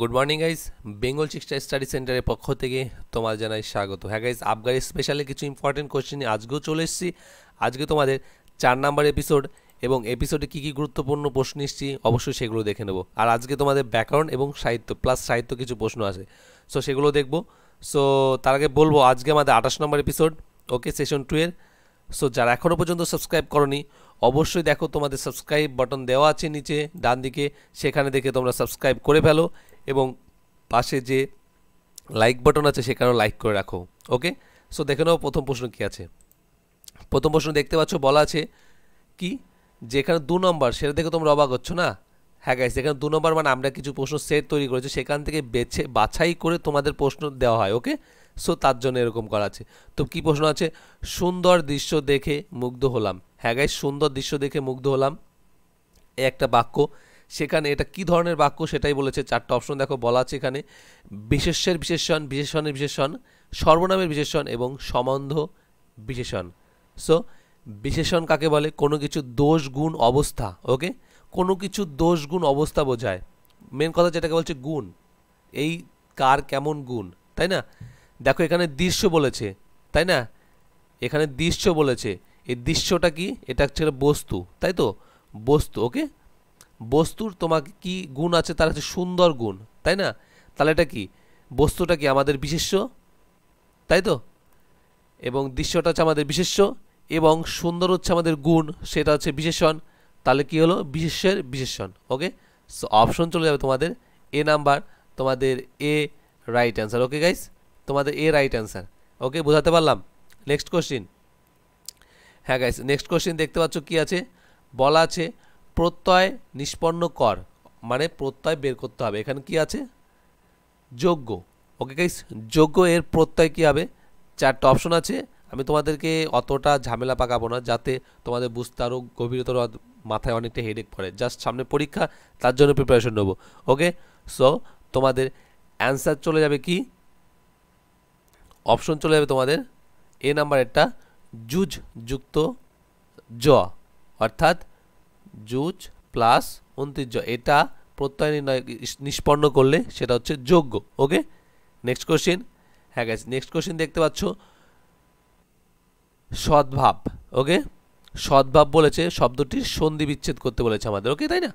good morning guys Bengal শিক্ষা study সেন্টারের পক্ষ থেকে তোমার জানাই স্বাগত হ্যাঁ গাইজ আবগারি স্পেশালে কিছু ইম্পর্টেন্ট কোশ্চেন আজকেও চলে এসেছি আজকে তোমাদের চার নাম্বার এপিসোড এবং এপিসোডে কী কী গুরুত্বপূর্ণ প্রশ্ন এসেছি অবশ্যই সেগুলো দেখে নেবো আর আজকে তোমাদের ব্যাকরণ এবং সাহিত্য প্লাস সাহিত্য কিছু প্রশ্ন আছে সো সেগুলো দেখবো সো তার আগে বলবো আজকে আমাদের আঠাশ নম্বর এপিসোড ওকে সেশন টুয়ের সো যারা এখনও পর্যন্ত সাবস্ক্রাইব করনি অবশ্যই দেখো তোমাদের সাবস্ক্রাইব বাটন দেওয়া আছে নিচে ডান দিকে সেখানে দেখে তোমরা সাবস্ক্রাইব করে ফেলো এবং পাশে যে লাইক বাটন আছে সেখানেও লাইক করে রাখো ওকে সো দেখে নাও প্রথম প্রশ্ন কী আছে প্রথম প্রশ্ন দেখতে পাচ্ছ বলা আছে কি যেখানে দু নম্বর সেটা দেখে তোমরা অবাক হচ্ছ না হ্যাঁ গাইস এখানে দু নম্বর মানে আমরা কিছু প্রশ্ন সেট তৈরি করেছি সেখান থেকে বেছে বাছাই করে তোমাদের প্রশ্ন দেওয়া হয় ওকে সো তার জন্য এরকম করা আছে তো কি প্রশ্ন আছে সুন্দর দৃশ্য দেখে মুগ্ধ হলাম হ্যাঁ গাইজ সুন্দর দৃশ্য দেখে মুগ্ধ হলাম এ একটা বাক্য সেখানে এটা কি ধরনের বাক্য সেটাই বলেছে চারটা অপশন দেখো বলা আছে এখানে বিশেষ্যের বিশেষণ বিশেষণের বিশেষণ সর্বনামের বিশেষণ এবং সম্বন্ধ বিশেষণ সো বিশেষণ কাকে বলে কোনো কিছু দোষ গুণ অবস্থা ওকে কোনো কিছু দোষ গুণ অবস্থা বোঝায় মেন কথা যেটাকে বলছে গুণ এই কার কেমন গুণ তাই না দেখো এখানে দৃশ্য বলেছে তাই না এখানে দৃশ্য বলেছে এই দৃশ্যটা কি এটা হচ্ছে বস্তু তাই তো বস্তু ওকে বস্তুর তোমাকে কি গুণ আছে তার হচ্ছে সুন্দর গুণ তাই না তাহলে এটা কি বস্তুটা কি আমাদের বিশেষ্য তাই তো এবং দৃশ্যটা হচ্ছে আমাদের বিশেষ্য এবং সুন্দর হচ্ছে আমাদের গুণ সেটা হচ্ছে বিশেষণ তাহলে কি হলো বিশেষের বিশেষণ ওকে সো অপশন চলে যাবে তোমাদের এ নাম্বার তোমাদের A right answer okay guys তোমাদের এ রাইট অ্যান্সার ওকে বোঝাতে পারলাম নেক্সট কোশ্চিন হ্যাঁ গাইস নেক্সট কোশ্চেন দেখতে পাচ্ছ কি আছে বলা আছে প্রত্যয় নিষ্পন্ন কর মানে প্রত্যয় বের করতে হবে এখানে কি আছে যোগ্য ওকে গাইস যোগ্য এর প্রত্যয় কি হবে চারটা অপশন আছে আমি তোমাদেরকে অতটা ঝামেলা পাকাবো না যাতে তোমাদের বুঝতে আরও গভীরতর মাথায় অনেকটা হেডেক পড়ে জাস্ট সামনে পরীক্ষা তার জন্য প্রিপারেশন নেবো ওকে সো তোমাদের অ্যান্সার চলে যাবে কি অপশন চলে যাবে তোমাদের এ নাম্বারেরটা জুজ যুক্ত জ অর্থাৎ জুজ প্লাস উনত্রিশ জ এটা প্রত্যয় নির্ণয় নিষ্পন্ন করলে সেটা হচ্ছে যোগ্য ওকে নেক্সট কোশ্চেন হ্যাঁ গেছে নেক্সট কোশ্চেন দেখতে পাচ্ছ সদ্ভাব ওকে সদ্ভাব বলেছে শব্দটি সন্ধি বিচ্ছেদ করতে বলেছে আমাদের ওকে তাই না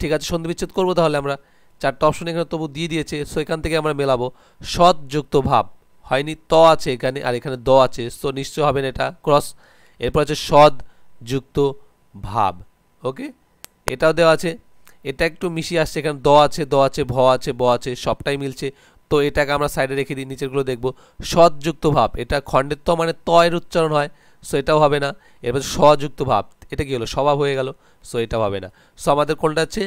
ঠিক আছে সন্ধি বিচ্ছেদ করবো তাহলে আমরা চারটা অপশন এখানে তবু দিয়ে দিয়েছে সো এখান থেকে আমরা মেলাবো সৎ যুক্ত ভাব হয়নি ত আছে এখানে আর এখানে দ আছে সো নিশ্চয় না এটা ক্রস এরপর আছে সদ যুক্ত ভাব ওকে এটাও দেওয়া আছে এটা একটু মিশিয়ে আসছে এখানে দ আছে দ আছে ভ আছে ব আছে সবটাই মিলছে তো এটাকে আমরা সাইডে রেখে দিই নিচেরগুলো দেখব সদযুক্ত ভাব এটা খণ্ডের ত মানে ত এর উচ্চারণ হয় সো এটাও হবে না এরপর সযুক্ত ভাব এটা কি হলো স্বভাব হয়ে গেল সো এটা হবে না সো আমাদের কোনটা আছে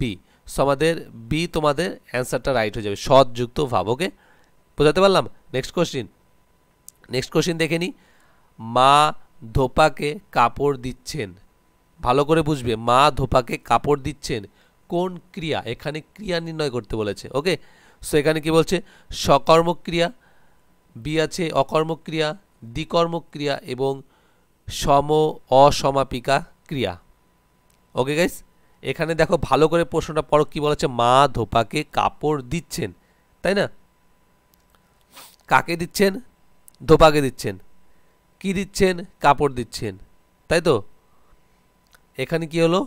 বি সো আমাদের বি তোমাদের অ্যান্সারটা রাইট হয়ে যাবে সদযুক্ত ভাব ওকে বোঝাতে পারলাম নেক্সট কোশ্চিন নেক্সট কোশ্চিন দেখে নি মা ধোপাকে কাপড় দিচ্ছেন ভালো করে বুঝবে মা ধোপাকে কাপড় দিচ্ছেন কোন ক্রিয়া এখানে ক্রিয়া নির্ণয় করতে বলেছে ওকে সো এখানে কি বলছে সকর্মক্রিয়া বি আছে অকর্মক্রিয়া দ্বিকর্মক্রিয়া এবং সম অসমাপিকা ক্রিয়া ওকে গাইস এখানে দেখো ভালো করে প্রশ্নটা পর কি বলেছে মা ধোপাকে কাপড় দিচ্ছেন তাই না কাকে দিচ্ছেন ধোপাকে দিচ্ছেন কি দিচ্ছেন কাপড় দিচ্ছেন তাই তো এখানে কি হলো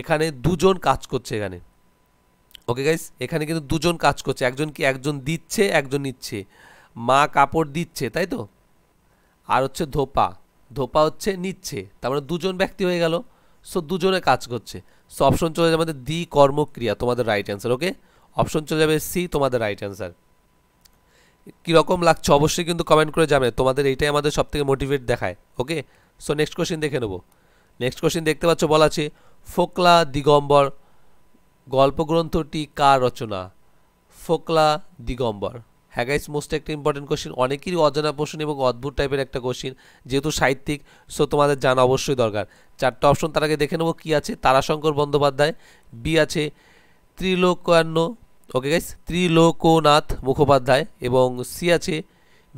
এখানে দুজন কাজ করছে এখানে ওকে গাইস এখানে কিন্তু দুজন কাজ করছে একজন কি একজন দিচ্ছে একজন নিচ্ছে মা কাপড় দিচ্ছে তাই তো আর হচ্ছে ধোপা ধোপা হচ্ছে নিচ্ছে তার মানে দুজন ব্যক্তি হয়ে গেল সো দুজনে কাজ করছে সো অপশন চলে যাবে আমাদের দি কর্মক্রিয়া তোমাদের রাইট অ্যান্সার ওকে অপশন চলে যাবে সি তোমাদের রাইট অ্যান্সার কীরকম লাগছে অবশ্যই কিন্তু কমেন্ট করে যাবে তোমাদের এইটাই আমাদের সব থেকে মোটিভেট দেখায় ওকে সো নেক্সট কোশ্চেন দেখে নেবো নেক্সট কোশ্চেন দেখতে পাচ্ছ বলা আছে ফোকলা দিগম্বর গল্পগ্রন্থটি কার রচনা ফোকলা দিগম্বর হ্যাঁ গাইস মোস্ট একটা ইম্পর্টেন্ট কোশ্চেন অনেকেরই অজানা প্রশ্ন এবং অদ্ভুত টাইপের একটা কোশ্চেন যেহেতু সাহিত্যিক সো তোমাদের জানা অবশ্যই দরকার চারটা অপশন তার আগে দেখে নেবো কী আছে তারাশঙ্কর বন্দ্যোপাধ্যায় বি আছে ত্রিলোকান্ন ওকে গাইস ত্রিলোকনাথ মুখোপাধ্যায় এবং সি আছে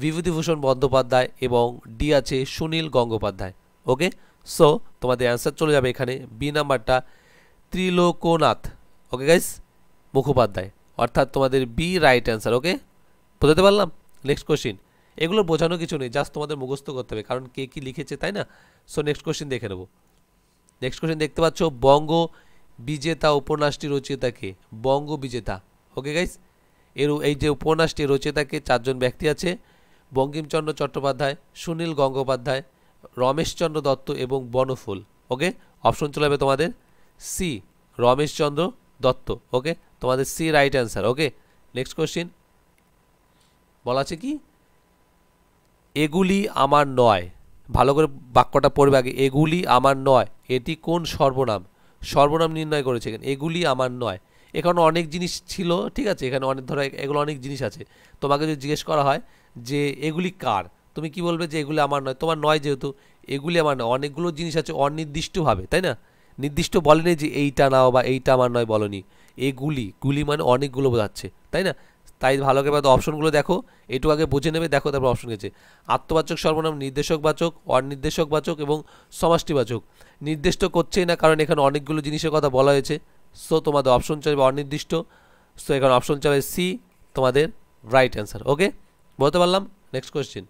বিভূতিভূষণ বন্দ্যোপাধ্যায় এবং ডি আছে সুনীল গঙ্গোপাধ্যায় ওকে সো তোমাদের অ্যান্সার চলে যাবে এখানে বি নাম্বারটা ত্রিলোকনাথ ওকে গাইস মুখোপাধ্যায় অর্থাৎ তোমাদের বি রাইট অ্যান্সার ওকে বোঝাতে পারলাম নেক্সট কোশ্চিন এগুলো বোঝানো কিছু নেই জাস্ট তোমাদের মুখস্থ করতে হবে কারণ কে কী লিখেছে তাই না সো নেক্সট কোশ্চিন দেখে নেব নেক্সট কোশ্চিন দেখতে পাচ্ছ বঙ্গ বিজেতা উপন্যাসটি রচিতাকে বঙ্গ বিজেতা ওকে গাইস এর এই যে উপন্যাসটি রচিতাকে চারজন ব্যক্তি আছে বঙ্কিমচন্দ্র চট্টোপাধ্যায় সুনীল গঙ্গোপাধ্যায় রমেশচন্দ্র দত্ত এবং বনফুল ওকে অপশন চলে যাবে তোমাদের সি রমেশচন্দ্র দত্ত ওকে তোমাদের C right answer okay next question বলা আছে কি এগুলি আমার নয় ভালো করে বাক্যটা পড়বে আগে এগুলি আমার নয় এটি কোন সর্বনাম সর্বনাম নির্ণয় করেছে এগুলি আমার নয় এখানে অনেক জিনিস ছিল ঠিক আছে এখানে অনেক ধরো এগুলো অনেক জিনিস আছে তোমাকে যদি জিজ্ঞেস করা হয় যে এগুলি কার তুমি কি বলবে যে এগুলি আমার নয় তোমার নয় যেহেতু এগুলি আমার নয় অনেকগুলো জিনিস আছে অনির্দিষ্টভাবে তাই না নির্দিষ্ট বলেনি যে এইটা নাও বা এইটা আমার নয় বলনি এগুলি গুলি মানে অনেকগুলো বোঝাচ্ছে তাই না তাই ভালো করে অপশনগুলো দেখো একটু আগে বুঝে নেবে দেখো তারপর অপশন গেছে আত্মবাচক সর্বনাম নির্দেশক বাচক অনির্দেশক বাচক এবং সমাষ্টিবাচক নির্দিষ্ট করছেই না কারণ এখানে অনেকগুলো জিনিসের কথা বলা হয়েছে সো তোমাদের অপশন চাইবে অনির্দিষ্ট সো এখানে অপশন চাইবে সি তোমাদের রাইট অ্যান্সার ওকে বলতে পারলাম নেক্সট কোয়েশ্চেন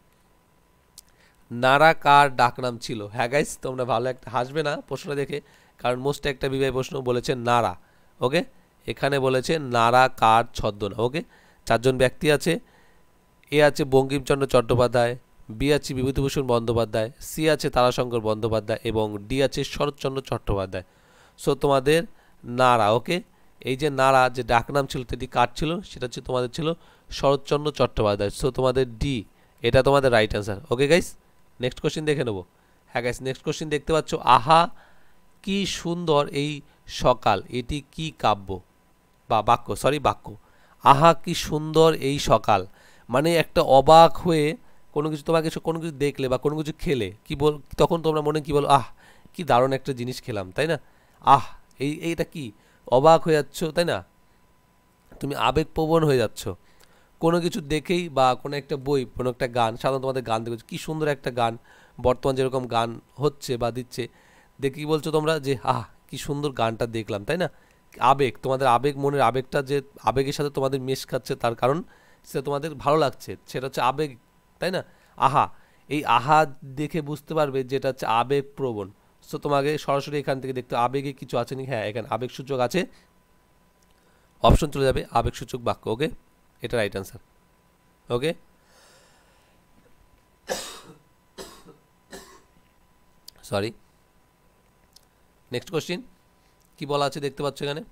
নারা কার ডাকনাম ছিল হ্যাঁ গাইস তোমরা ভালো একটা হাসবে না প্রশ্নটা দেখে কারণ মোস্ট একটা বিবাহ প্রশ্ন বলেছে নারা ওকে এখানে বলেছে নারা কার ছদ্মনা ওকে চারজন ব্যক্তি আছে এ আছে বঙ্কিমচন্দ্র চট্টোপাধ্যায় বি আছে বিভূতিভূষণ বন্দ্যোপাধ্যায় সি আছে তারাশঙ্কর বন্দ্যোপাধ্যায় এবং ডি আছে শরৎচন্দ্র চট্টোপাধ্যায় সো তোমাদের নারা ওকে এই যে নারা যে ডাকনাম ছিল তেটি কার ছিল সেটা হচ্ছে তোমাদের ছিল শরৎচন্দ্র চট্টোপাধ্যায় সো তোমাদের ডি এটা তোমাদের right answer okay guys next question দেখে নেবো হ্যাঁ গাইস নেক্সট কোশ্চেন দেখতে পাচ্ছ আহা কি সুন্দর এই সকাল এটি কি কাব্য বা বাক্য সরি বাক্য আহা কি সুন্দর এই সকাল মানে একটা অবাক হয়ে কোনো কিছু তোমার কিছু কোনো কিছু দেখলে বা কোনো কিছু খেলে কি বল তখন তোমরা মনে কি বলো আহ কি দারুণ একটা জিনিস খেলাম তাই না আহ এই এইটা কি অবাক হয়ে যাচ্ছ তাই না তুমি আবেগপ্রবণ হয়ে যাচ্ছ কোনো কিছু দেখেই বা কোনো একটা বই কোনো একটা গান সাধারণত তোমাদের গান দেখেছো কী সুন্দর একটা গান বর্তমান যেরকম গান হচ্ছে বা দিচ্ছে দেখি বলছো তোমরা যে আহ কি সুন্দর গানটা দেখলাম তাই না আবেগ তোমাদের আবেগ মনের আবেগটা যে আবেগের সাথে তোমাদের মেশ খাচ্ছে তার কারণ সেটা তোমাদের ভালো লাগছে সেটা হচ্ছে আবেগ তাই না আহা এই আহা দেখে বুঝতে পারবে যেটা হচ্ছে আবেগপ্রবণ সো তোমাকে সরাসরি এখান থেকে দেখতে আবেগে কিছু আছে নি হ্যাঁ এখানে আবেগ সূচক আছে অপশন চলে যাবে আবেগ সূচক বাক্য ওকে এটা right answer okay sorry next question কি বলা আছে দেখতে পাচ্ছ এখানে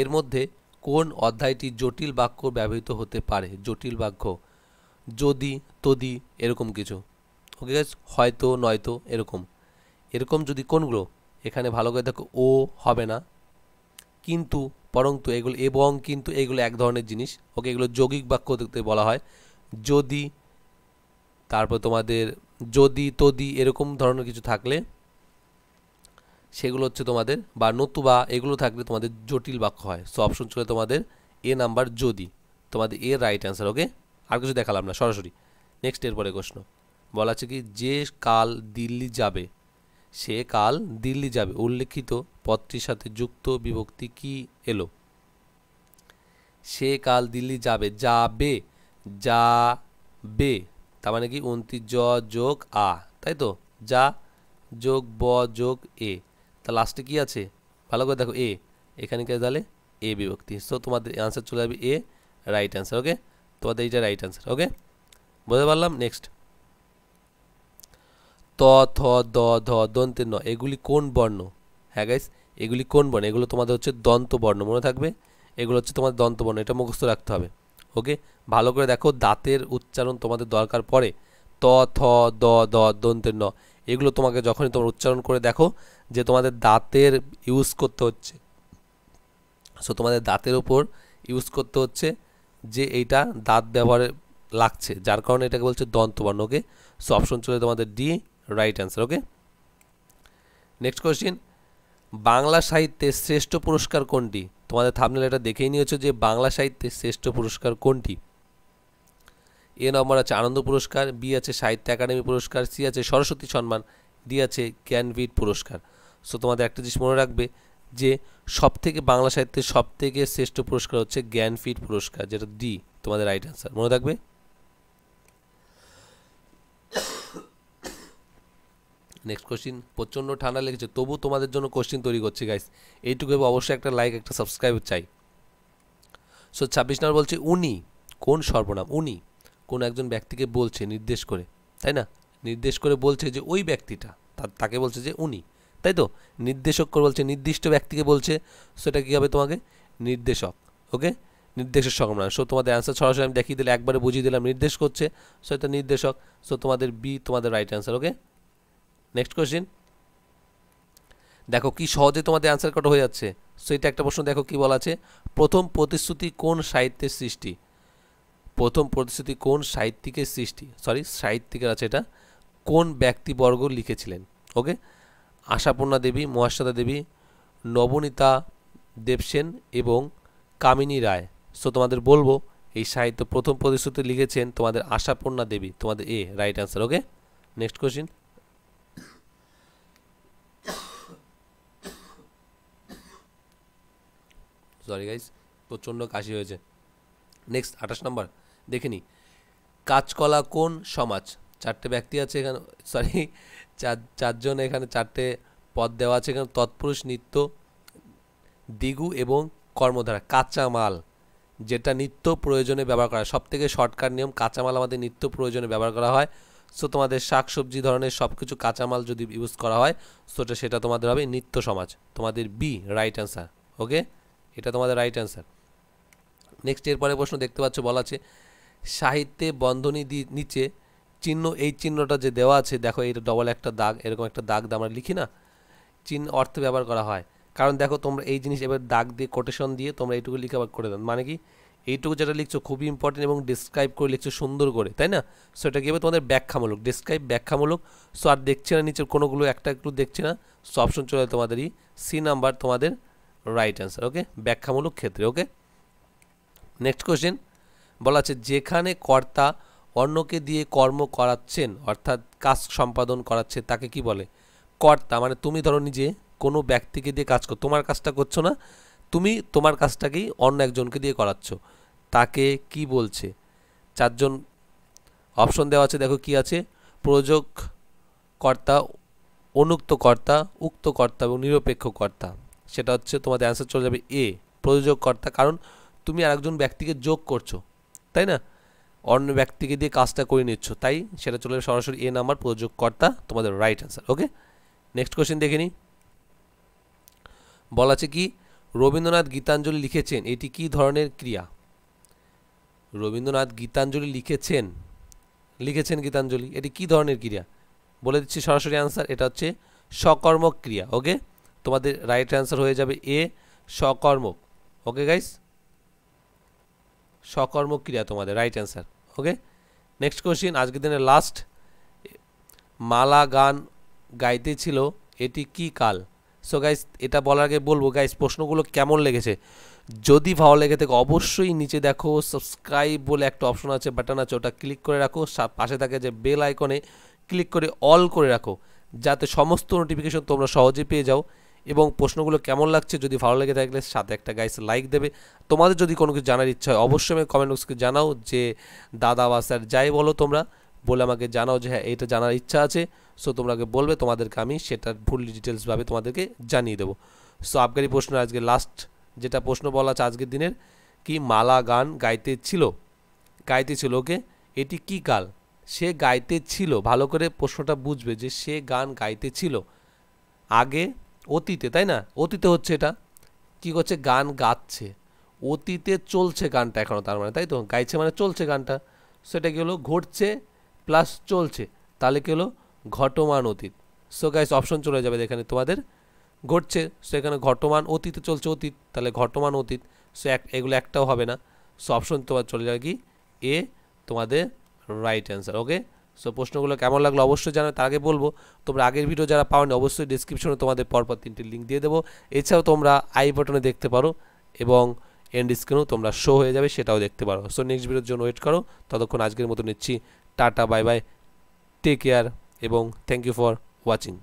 এর মধ্যে কোন অধ্যায়টি জটিল বাক্য ব্যবহৃত হতে পারে জটিল বাক্য যদি তদি এরকম কিছু ওকে হয়তো নয়তো এরকম এরকম যদি কোনগুলো এখানে ভালো করে দেখো ও হবে না কিন্তু পরন্তু এগুলো এবং কিন্তু এগুলো এক ধরনের জিনিস ওকে এগুলো যৌগিক বাক্য দেখতে বলা হয় যদি তারপর তোমাদের যদি তদি এরকম ধরনের কিছু থাকলে সেগুলো হচ্ছে তোমাদের বা নতুবা এগুলো থাকলে তোমাদের জটিল বাক্য হয় সো অপশন চলে তোমাদের এ নাম্বার যদি তোমাদের এ রাইট অ্যান্সার ওকে আর কিছু দেখালাম না সরাসরি নেক্সট এরপরে প্রশ্ন বলা আছে কি যে কাল দিল্লি যাবে সে কাল দিল্লি যাবে উল্লেখিত পত্রের সাথে যুক্ত বিভক্তি কি এলো সে কাল দিল্লি যাবে যাবে যা বে তার মানে কি উনতি জ যোগ আ তাই তো যা যোগ ব যোগ এ তা লাস্টে কি আছে ভালো করে দেখো এ এখানে কি তাহলে এ বিভক্তি সো তোমাদের অ্যান্সার চলে যাবে এ রাইট অ্যান্সার ওকে তোমাদের এইটা রাইট অ্যান্সার ওকে বুঝতে পারলাম নেক্সট ত থ দ ধ দন্তে ন এগুলি কোন বর্ণ হ্যাঁ গাইস এগুলি কোন বর্ণ এগুলো তোমাদের হচ্ছে দন্ত বর্ণ মনে থাকবে এগুলো হচ্ছে তোমাদের দন্ত বর্ণ এটা মুখস্থ রাখতে হবে ওকে ভালো করে দেখো দাঁতের উচ্চারণ তোমাদের দরকার পড়ে ত থ দ দ দন্তে ন এগুলো তোমাকে যখনই তোমার উচ্চারণ করে দেখো যে তোমাদের দাঁতের ইউজ করতে হচ্ছে সো তোমাদের দাঁতের ওপর ইউজ করতে হচ্ছে যে এইটা দাঁত ব্যবহারে লাগছে যার কারণে এটাকে বলছে দন্তবর্ণ ওকে সো অপশন চলে তোমাদের D right answer okay next question Bangla সাহিত্যে শ্রেষ্ঠ পুরস্কার কোনটি তোমাদের থামনেল এটা দেখেই নিয়েছো যে বাংলা সাহিত্যে শ্রেষ্ঠ পুরস্কার কোনটি এ নম্বর আছে আনন্দ পুরস্কার বি আছে সাহিত্য একাডেমি পুরস্কার সি আছে সরস্বতী সম্মান ডি আছে ক্যানভিড পুরস্কার সো তোমাদের একটা জিনিস মনে রাখবে যে সব থেকে বাংলা সাহিত্যের সবথেকে শ্রেষ্ঠ পুরস্কার হচ্ছে জ্ঞানপীঠ পুরস্কার যেটা ডি তোমাদের রাইট অ্যান্সার মনে রাখবে নেক্সট কোশ্চিন প্রচণ্ড ঠান্ডা লেগেছে তবু তোমাদের জন্য কোশ্চিন তৈরি করছি গাইস এইটুকু অবশ্যই একটা লাইক একটা সাবস্ক্রাইব চাই সো ছাব্বিশ নম্বর বলছে উনি কোন সর্বনাম উনি কোন একজন ব্যক্তিকে বলছে নির্দেশ করে তাই না নির্দেশ করে বলছে যে ওই ব্যক্তিটা তাকে বলছে যে উনি তাই তো নির্দেশক করে বলছে নির্দিষ্ট ব্যক্তিকে বলছে সেটা কী হবে তোমাকে নির্দেশক ওকে নির্দেশের সর্বনাম সো তোমাদের অ্যান্সার সরাসরি আমি দেখিয়ে দিলে একবারে বুঝিয়ে দিলাম নির্দেশ করছে সো এটা নির্দেশক সো তোমাদের বি তোমাদের right answer okay next question দেখো কি সহজে তোমাদের অ্যান্সার কটা হয়ে যাচ্ছে সো এটা একটা প্রশ্ন দেখো কি বলা আছে প্রথম প্রতিশ্রুতি কোন সাহিত্যের সৃষ্টি প্রথম প্রতিশ্রুতি কোন সাহিত্যিকের সৃষ্টি সরি সাহিত্যিকের আছে এটা কোন ব্যক্তিবর্গ লিখেছিলেন ওকে আশাপূর্ণা দেবী মহাশ্বেতা দেবী নবনীতা দেবসেন এবং কামিনী রায় সো তোমাদের বলবো এই সাহিত্য প্রথম প্রতিশ্রুতি লিখেছেন তোমাদের আশাপূর্ণা দেবী তোমাদের A right answer okay next question sorry guys প্রচণ্ড কাশি হয়েছে নেক্সট আঠাশ নম্বর দেখে নিই কাজকলা কোন সমাজ চারটে ব্যক্তি আছে এখানে সরি চার চারজন এখানে চারটে পদ দেওয়া আছে এখানে তৎপুরুষ নিত্য দিগু এবং কর্মধারা কাঁচামাল যেটা নিত্য প্রয়োজনে ব্যবহার করা হয় সব থেকে শর্টকাট নিয়ম কাঁচামাল আমাদের নিত্য প্রয়োজনে ব্যবহার করা হয় সো তোমাদের শাক সবজি ধরনের সব কিছু কাঁচামাল যদি ইউজ করা হয় সোটা সেটা তোমাদের হবে নিত্য সমাজ তোমাদের বি রাইট অ্যান্সার ওকে এটা তোমাদের রাইট অ্যান্সার নেক্সট এরপরে প্রশ্ন দেখতে পাচ্ছ বলা আছে সাহিত্যে বন্ধনী দি নিচে চিহ্ন এই চিহ্নটা যে দেওয়া আছে দেখো এটা ডবল একটা দাগ এরকম একটা দাগ আমরা লিখি না চিহ্ন অর্থে ব্যবহার করা হয় কারণ দেখো তোমরা এই জিনিস এবার দাগ দিয়ে কোটেশন দিয়ে তোমরা এইটুকু লিখে আবার করে দেন মানে কি এইটুকু যেটা লিখছো খুবই ইম্পর্টেন্ট এবং ডিসক্রাইব করে লিখছো সুন্দর করে তাই না সো এটা কি হবে তোমাদের ব্যাখ্যামূলক ডিসক্রাইব ব্যাখ্যামূলক সো আর দেখছে না নিচের কোনোগুলো একটা একটু দেখছে না সো অপশন চলে তোমাদেরই সি নাম্বার তোমাদের রাইট অ্যান্সার ওকে ব্যাখ্যামূলক ক্ষেত্রে ওকে নেক্সট কোশ্চেন বলা আছে যেখানে কর্তা অন্যকে দিয়ে কর্ম করাচ্ছেন অর্থাৎ কাজ সম্পাদন করাচ্ছে তাকে কি বলে কর্তা মানে তুমি ধরো নিজে কোনো ব্যক্তিকে দিয়ে কাজ করো তোমার কাজটা করছো না তুমি তোমার কাজটাকেই অন্য একজনকে দিয়ে করাচ্ছ তাকে কি বলছে চারজন অপশন দেওয়া আছে দেখো কি আছে প্রযোগ কর্তা অনুক্ত কর্তা উক্ত কর্তা এবং নিরপেক্ষ কর্তা সেটা হচ্ছে তোমাদের অ্যান্সার চলে যাবে এ প্রযোজক কর্তা কারণ তুমি আরেকজন ব্যক্তিকে যোগ করছো তাই না অন্য ব্যক্তিকে দিয়ে কাজটা করে নিচ্ছ তাই সেটা চলে সরাসরি এ নাম্বার প্রযোজক কর্তা তোমাদের right answer okay next question দেখে নিই বলা আছে কি রবীন্দ্রনাথ গীতাঞ্জলি লিখেছেন এটি কি ধরনের ক্রিয়া রবীন্দ্রনাথ গীতাঞ্জলি লিখেছেন লিখেছেন গীতাঞ্জলি এটি কি ধরনের ক্রিয়া বলে দিচ্ছি সরাসরি অ্যান্সার এটা হচ্ছে সকর্মক ক্রিয়া ওকে তোমাদের রাইট অ্যান্সার হয়ে যাবে এ সকর্মক ওকে গাইস সকর্মক ক্রিয়া তোমাদের right answer okay next question আজকের দিনের লাস্ট মালা গান গাইতে ছিল এটি কি কাল সো গাইস এটা বলার আগে বলবো গাইস প্রশ্নগুলো কেমন লেগেছে যদি ভালো লেগে থাকে অবশ্যই নিচে দেখো সাবস্ক্রাইব বলে একটা অপশন আছে বাটন আছে ওটা ক্লিক করে রাখো পাশে থাকে যে বেল আইকনে ক্লিক করে অল করে রাখো যাতে সমস্ত নোটিফিকেশন তোমরা সহজে পেয়ে যাও এবং প্রশ্নগুলো কেমন লাগছে যদি ভালো লেগে থাকলে সাথে একটা গাইস লাইক দেবে তোমাদের যদি কোনো কিছু জানার ইচ্ছা হয় অবশ্যই আমি কমেন্ট বক্সকে জানাও যে দাদা বা স্যার যাই বলো তোমরা বলে আমাকে জানাও যে হ্যাঁ এটা জানার ইচ্ছা আছে সো তোমরাকে বলবে তোমাদেরকে আমি সেটার ফুল ডিটেলসভাবে তোমাদেরকে জানিয়ে দেবো সো আবগারি প্রশ্ন আজকে লাস্ট যেটা প্রশ্ন বলা আছে আজকের দিনের কি মালা গান গাইতে ছিল গাইতে ছিল ওকে এটি কি কাল সে গাইতে ছিল ভালো করে প্রশ্নটা বুঝবে যে সে গান গাইতে ছিল আগে অতীতে তাই না অতীতে হচ্ছে এটা কি করছে গান গাচ্ছে অতীতে চলছে গানটা এখনও তার মানে তাই তো গাইছে মানে চলছে গানটা সেটা কী হলো ঘটছে প্লাস চলছে তাহলে কী হলো ঘটমান অতীত সো গাইস অপশন চলে যাবে এখানে তোমাদের ঘটছে সো এখানে ঘটমান অতীতে চলছে অতীত তাহলে ঘটমান অতীত সো এক এগুলো একটাও হবে না সো অপশন তোমার চলে যাবে কি এ তোমাদের রাইট অ্যান্সার ওকে সো প্রশ্নগুলো কেমন লাগলো অবশ্যই জানো তার আগে বলবো তোমরা আগের ভিডিও যারা পাওনি অবশ্যই ডিসক্রিপশনে তোমাদের পরপর তিনটি লিঙ্ক দিয়ে দেবো এছাড়াও তোমরা আই বাটনে দেখতে পারো এবং এন্ড স্ক্রিনও তোমরা শো হয়ে যাবে সেটাও দেখতে পারো সো নেক্সট ভিডিওর জন্য ওয়েট করো ততক্ষণ আজকের মতো নিচ্ছি tata bye bye take care এবং থ্যাংক ইউ ফর ওয়াচিং